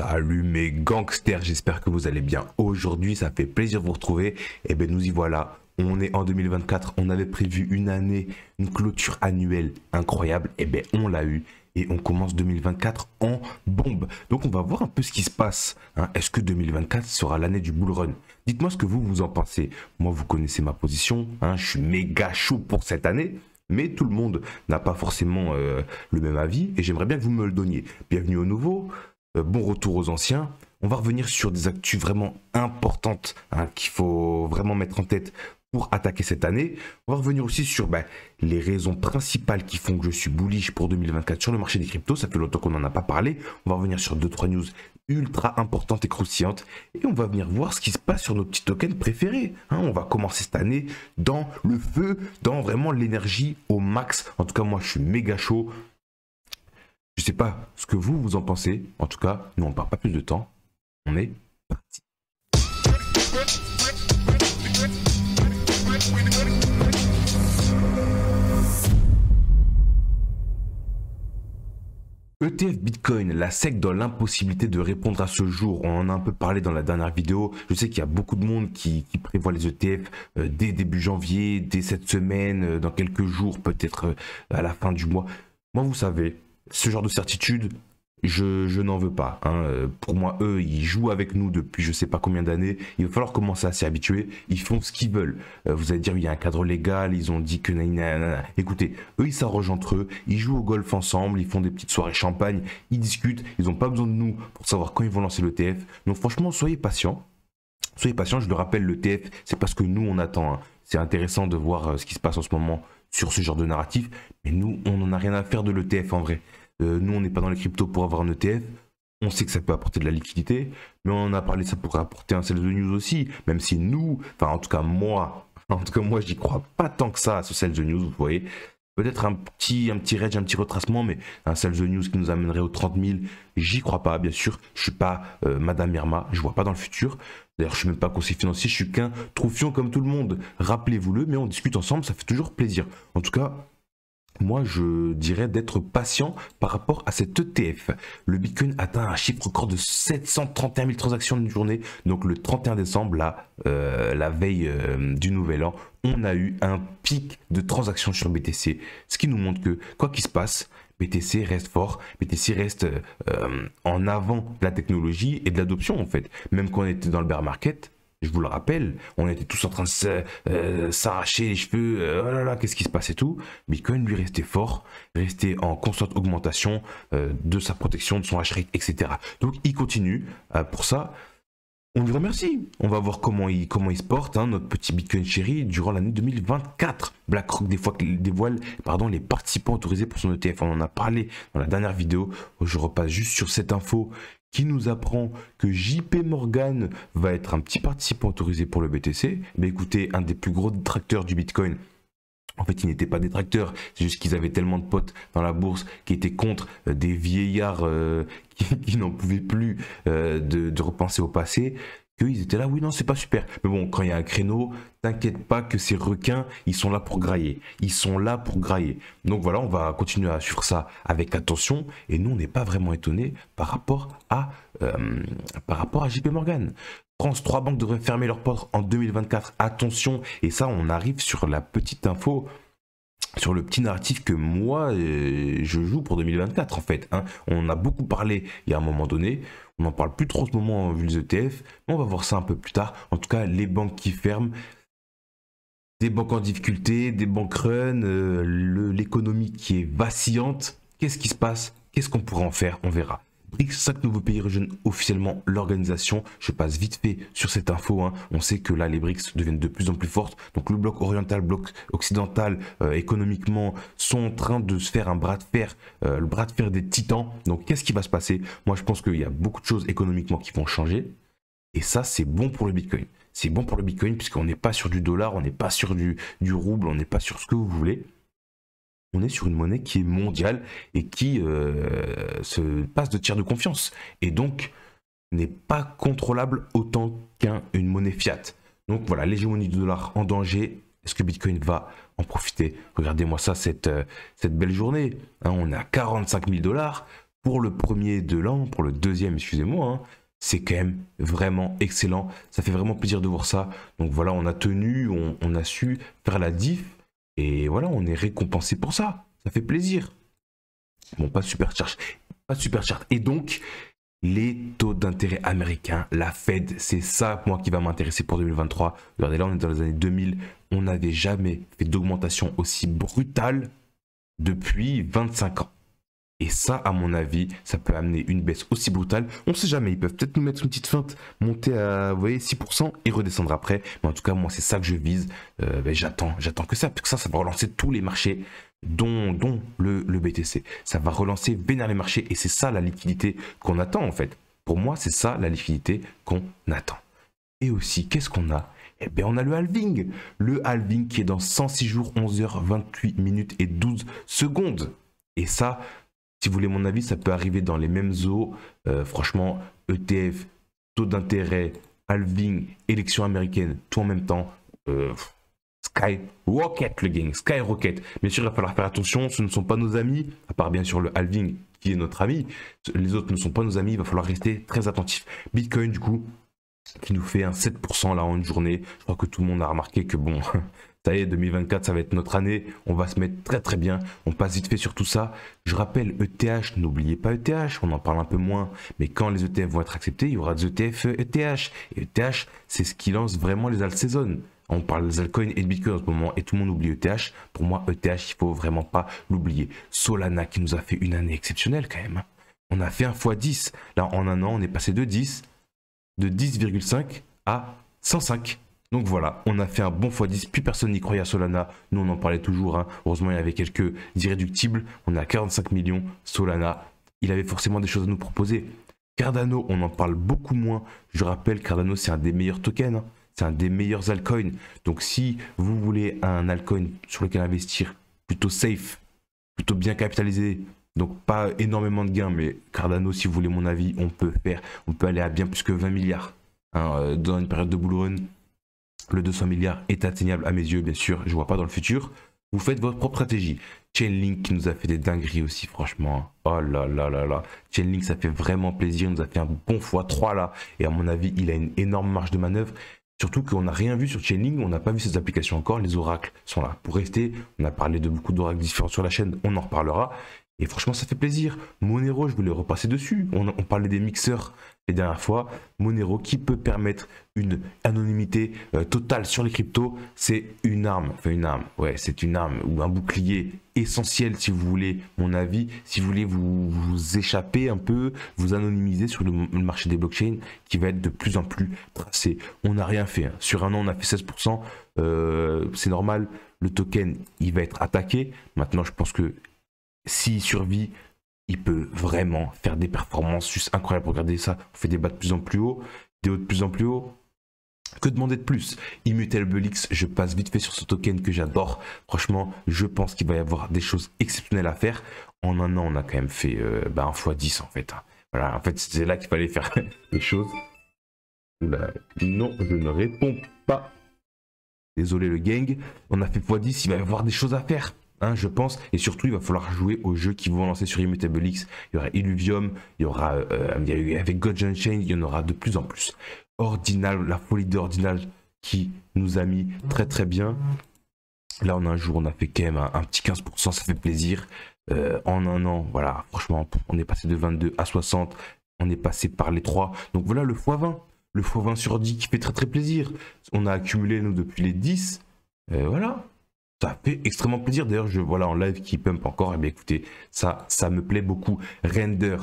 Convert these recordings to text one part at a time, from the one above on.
Salut mes gangsters, j'espère que vous allez bien. Aujourd'hui, ça fait plaisir de vous retrouver. Et eh ben nous y voilà. On est en 2024, on avait prévu une année, une clôture annuelle incroyable. Et eh ben on l'a eu et on commence 2024 en bombe. Donc on va voir un peu ce qui se passe. Hein. Est-ce que 2024 sera l'année du bull run Dites-moi ce que vous vous en pensez. Moi, vous connaissez ma position. Hein. Je suis méga chaud pour cette année mais tout le monde n'a pas forcément euh, le même avis et j'aimerais bien que vous me le donniez. Bienvenue au nouveau, euh, bon retour aux anciens. On va revenir sur des actus vraiment importantes hein, qu'il faut vraiment mettre en tête pour attaquer cette année. On va revenir aussi sur bah, les raisons principales qui font que je suis bullish pour 2024 sur le marché des cryptos. Ça fait longtemps qu'on n'en a pas parlé. On va revenir sur 2-3 news ultra importantes et croustillantes. Et on va venir voir ce qui se passe sur nos petits tokens préférés. Hein. on va commencer cette année dans le feu, dans vraiment l'énergie au max. En tout cas, moi, je suis méga chaud sais pas ce que vous, vous en pensez. En tout cas, nous, on part pas plus de temps. On est parti. ETF Bitcoin, la SEC dans l'impossibilité de répondre à ce jour. On en a un peu parlé dans la dernière vidéo. Je sais qu'il y a beaucoup de monde qui, prévoit les ETF euh, dès début janvier, dès cette semaine, euh, dans quelques jours, peut-être euh, à la fin du mois. Moi, vous savez, ce genre de certitude, je, je n'en veux pas. Hein. Euh, pour moi, eux, ils jouent avec nous depuis je sais pas combien d'années. Il va falloir commencer à s'y habituer. Ils font ce qu'ils veulent. Euh, vous allez dire, il y a un cadre légal, ils ont dit que... Écoutez, eux, ils s'arrogent entre eux, ils jouent au golf ensemble, ils font des petites soirées champagne, ils discutent, ils n'ont pas besoin de nous pour savoir quand ils vont lancer le TF. Donc franchement, soyez patients. Soyez patients, je le rappelle, le TF, c'est parce que nous, on attend. Hein. C'est intéressant de voir euh, ce qui se passe en ce moment sur ce genre de narratif. Mais nous, on n'en a rien à faire de l'ETF en vrai. Euh, nous, on n'est pas dans les cryptos pour avoir un ETF. On sait que ça peut apporter de la liquidité, mais on en a parlé, ça pourrait apporter un sell de news aussi, même si nous, enfin en tout cas moi, en tout cas moi j'y crois pas tant que ça à ce sales de news, vous voyez, Peut-être un petit, un petit rage, un petit retracement, mais un sales news qui nous amènerait aux 30 000, j'y crois pas, bien sûr. Je suis pas euh, Madame Irma, je vois pas dans le futur. D'ailleurs, je suis même pas conseiller financier, je suis qu'un troufion comme tout le monde. Rappelez-vous-le, mais on discute ensemble, ça fait toujours plaisir. En tout cas, moi je dirais d'être patient par rapport à cet ETF. Le Bitcoin atteint un chiffre record de 731 000 transactions d'une journée. Donc le 31 décembre, là, euh, la veille euh, du nouvel an, on a eu un pic de transactions sur BTC. Ce qui nous montre que quoi qu'il se passe, BTC reste fort, BTC reste euh, en avant de la technologie et de l'adoption en fait. Même quand on était dans le bear market, je vous le rappelle, on était tous en train de euh, s'arracher les cheveux, euh, oh là là, qu'est-ce qui se passe et tout. Bitcoin, lui, restait fort, restait en constante augmentation euh, de sa protection, de son hash etc. Donc, il continue pour ça. On lui remercie. On va voir comment il, comment il se porte, hein, notre petit Bitcoin chéri, durant l'année 2024. BlackRock des fois dévoile pardon, les participants autorisés pour son ETF. On en a parlé dans la dernière vidéo. Je repasse juste sur cette info qui nous apprend que JP Morgan va être un petit participant autorisé pour le BTC. Mais écoutez, un des plus gros détracteurs du Bitcoin, en fait, il n'était pas détracteur, c'est juste qu'ils avaient tellement de potes dans la bourse qui étaient contre euh, des vieillards euh, qui, n'en pouvaient plus euh, de, repenser au passé ils étaient là, oui, non, c'est pas super. Mais bon, quand il y a un créneau, t'inquiète pas que ces requins, ils sont là pour grailler. Ils sont là pour grailler. Donc voilà, on va continuer à suivre ça avec attention. Et nous, on n'est pas vraiment étonné par rapport à, euh, par rapport à JP Morgan. France, trois banques devraient fermer leurs portes en 2024. Attention, et ça, on arrive sur la petite info sur le petit narratif que moi euh, je joue pour 2024 en fait. Hein. On a beaucoup parlé il y a un moment donné, on n'en parle plus trop ce moment vu les ETF, mais on va voir ça un peu plus tard. En tout cas, les banques qui ferment, des banques en difficulté, des banques run, euh, l'économie qui est vacillante, qu'est-ce qui se passe Qu'est-ce qu'on pourrait en faire On verra. BRICS, 5 nouveaux pays rejoignent officiellement l'organisation. Je passe vite fait sur cette info. Hein. On sait que là, les BRICS deviennent de plus en plus fortes. Donc le bloc oriental, le bloc occidental, euh, économiquement, sont en train de se faire un bras de fer, euh, le bras de fer des titans. Donc qu'est-ce qui va se passer Moi, je pense qu'il y a beaucoup de choses économiquement qui vont changer. Et ça, c'est bon pour le Bitcoin. C'est bon pour le Bitcoin puisqu'on n'est pas sur du dollar, on n'est pas sur du rouble, on n'est pas sur ce que vous voulez on est sur une monnaie qui est mondiale et qui euh, se passe de tiers de confiance et donc n'est pas contrôlable autant qu'une monnaie fiat. Donc voilà, l'hégémonie du dollar en danger. Est-ce que Bitcoin va en profiter Regardez-moi ça, cette, euh, belle journée. Hein. on est à 45 000 dollars pour le premier de l'an, pour le deuxième, excusez-moi. Hein. c'est quand même vraiment excellent. Ça fait vraiment plaisir de voir ça. Donc voilà, on a tenu, on, on a su faire la diff et voilà, on est récompensé pour ça. Ça fait plaisir. Bon, pas super cher. Pas super chart. Et donc, les taux d'intérêt américains, la Fed, c'est ça, moi, qui va m'intéresser pour 2023. Regardez, là, on est dans les années 2000. On n'avait jamais fait d'augmentation aussi brutale depuis 25 ans. Et ça, à mon avis, ça peut amener une baisse aussi brutale. On sait jamais, ils peuvent peut-être nous mettre une petite feinte, monter à 6% et redescendre après. Mais en tout cas, moi, c'est ça que je vise. Euh, ben, j'attends, j'attends que ça, parce que ça, ça va relancer tous les marchés, dont, dont le, le BTC. Ça va relancer vénère les marchés et c'est ça la liquidité qu'on attend en fait. Pour moi, c'est ça la liquidité qu'on attend. Et aussi, qu'est-ce qu'on a eh bien, on a le halving. Le halving qui est dans 106 jours, 11h28 minutes et 12 secondes. Et ça, si vous voulez mon avis, ça peut arriver dans les mêmes eaux. Euh, franchement, ETF, taux d'intérêt, halving, élection américaine, tout en même temps. Euh, skyrocket le gang, skyrocket. Bien sûr, il va falloir faire attention, ce ne sont pas nos amis, à part bien sûr le halving qui est notre ami. Les autres ne sont pas nos amis, il va falloir rester très attentif. Bitcoin du coup, qui nous fait un 7% là en une journée. Je crois que tout le monde a remarqué que bon, Ça y est, 2024, ça va être notre année. On va se mettre très très bien. On passe vite fait sur tout ça. Je rappelle ETH, n'oubliez pas ETH, on en parle un peu moins. Mais quand les ETF vont être acceptés, il y aura des ETF ETH. E et ETH, c'est ce qui lance vraiment les alt-saisons. On parle des altcoins et de Bitcoin en ce moment et tout le monde oublie ETH. Pour moi, ETH, il ne faut vraiment pas l'oublier. Solana qui nous a fait une année exceptionnelle quand même. Hein. On a fait un x 10. Là, en un an, on est passé de 10, de 10,5 à 105. Donc voilà, on a fait un bon x10, plus personne n'y croyait à Solana, nous on en parlait toujours, hein. heureusement il y avait quelques irréductibles, on a 45 millions, Solana, il avait forcément des choses à nous proposer. Cardano, on en parle beaucoup moins, je rappelle Cardano c'est un des meilleurs tokens, hein. c'est un des meilleurs altcoins, donc si vous voulez un altcoin sur lequel investir plutôt safe, plutôt bien capitalisé, donc pas énormément de gains, mais Cardano, si vous voulez mon avis, on peut faire, on peut aller à bien plus que 20 milliards hein, euh, dans une période de bull run. Le 200 milliards est atteignable à mes yeux, bien sûr. Je vois pas dans le futur. Vous faites votre propre stratégie. Chainlink qui nous a fait des dingueries aussi, franchement. Oh là là là là. Chainlink, ça fait vraiment plaisir. nous a fait un bon x3 là. Et à mon avis, il a une énorme marge de manœuvre. Surtout qu'on n'a rien vu sur Chainlink, on n'a pas vu ses applications encore, les oracles sont là pour rester. On a parlé de beaucoup d'oracles différents sur la chaîne, on en reparlera franchement, ça fait plaisir. Monero, je voulais repasser dessus. On, parlait des mixeurs les dernières fois. Monero qui peut permettre une anonymité euh, totale sur les cryptos, c'est une arme. Enfin, une arme. Ouais, c'est une arme ou un bouclier essentiel si vous voulez, mon avis. Si vous voulez vous, vous échapper un peu, vous anonymiser sur le, marché des blockchains qui va être de plus en plus tracé. On n'a rien fait. Hein. Sur un an, on a fait 16%. Euh, c'est normal. Le token, il va être attaqué. Maintenant, je pense que s'il survit, il peut vraiment faire des performances juste incroyables. Regardez ça, on fait des bas de plus en plus haut, des hauts de plus en plus haut. Que demander de plus immutable je passe vite fait sur ce token que j'adore. Franchement, je pense qu'il va y avoir des choses exceptionnelles à faire. En un an, on a quand même fait euh, bah, un fois 10 en fait. Voilà, en fait, c'est là qu'il fallait faire des choses. non, je ne réponds pas. Désolé le gang, on a fait x10, il va y avoir des choses à faire. Hein, je pense. Et surtout, il va falloir jouer aux jeux qui vont lancer sur Immutable X. Il y aura Illuvium, il y aura euh, avec God Chain, il y en aura de plus en plus. Ordinal, la folie d'Ordinal qui nous a mis très très bien. Là, en un jour, on a fait quand même un, petit 15%, ça fait plaisir. Euh, en un an, voilà, franchement, on est passé de 22 à 60, on est passé par les 3. Donc voilà le x20, le x20 sur 10 qui fait très très plaisir. On a accumulé, nous, depuis les 10. Euh, voilà, ça fait extrêmement plaisir. D'ailleurs, je voilà en live qui pump encore. Et eh bien écoutez, ça, ça me plaît beaucoup. Render,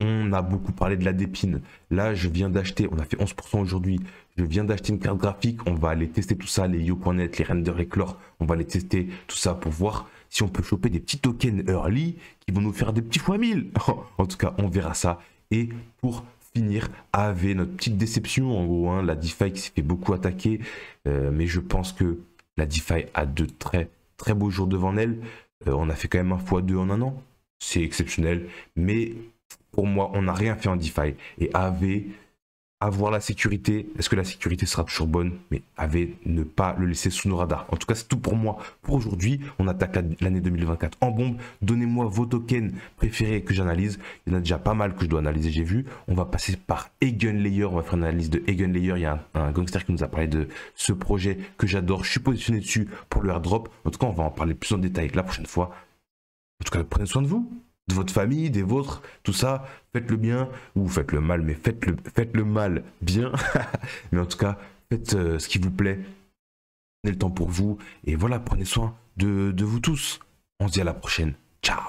on a beaucoup parlé de la dépine. Là, je viens d'acheter, on a fait 11% aujourd'hui. Je viens d'acheter une carte graphique. On va aller tester tout ça, les yo.net, les render, les Chlor, On va aller tester tout ça pour voir si on peut choper des petits tokens early qui vont nous faire des petits fois 1000. en tout cas, on verra ça. Et pour finir avec notre petite déception, en gros, hein, la DeFi qui s'est fait beaucoup attaquer. Euh, mais je pense que la DeFi a de très très beaux jours devant elle. Euh, on a fait quand même un fois 2 en un an. C'est exceptionnel. Mais pour moi, on n'a rien fait en DeFi. Et AV, avoir la sécurité. Est-ce que la sécurité sera toujours bonne Mais avait ne pas le laisser sous nos radars. En tout cas, c'est tout pour moi pour aujourd'hui. On attaque l'année 2024 en bombe. Donnez-moi vos tokens préférés que j'analyse. Il y en a déjà pas mal que je dois analyser, j'ai vu. On va passer par layer On va faire une analyse de layer Il y a un, un, gangster qui nous a parlé de ce projet que j'adore. Je suis positionné dessus pour le airdrop. En tout cas, on va en parler plus en détail la prochaine fois. En tout cas, prenez soin de vous votre famille, des vôtres, tout ça. Faites le bien ou faites le mal, mais faites le, faites le mal bien. mais en tout cas, faites euh, ce qui vous plaît. Prenez le temps pour vous. Et voilà, prenez soin de, de vous tous. On se dit à la prochaine. Ciao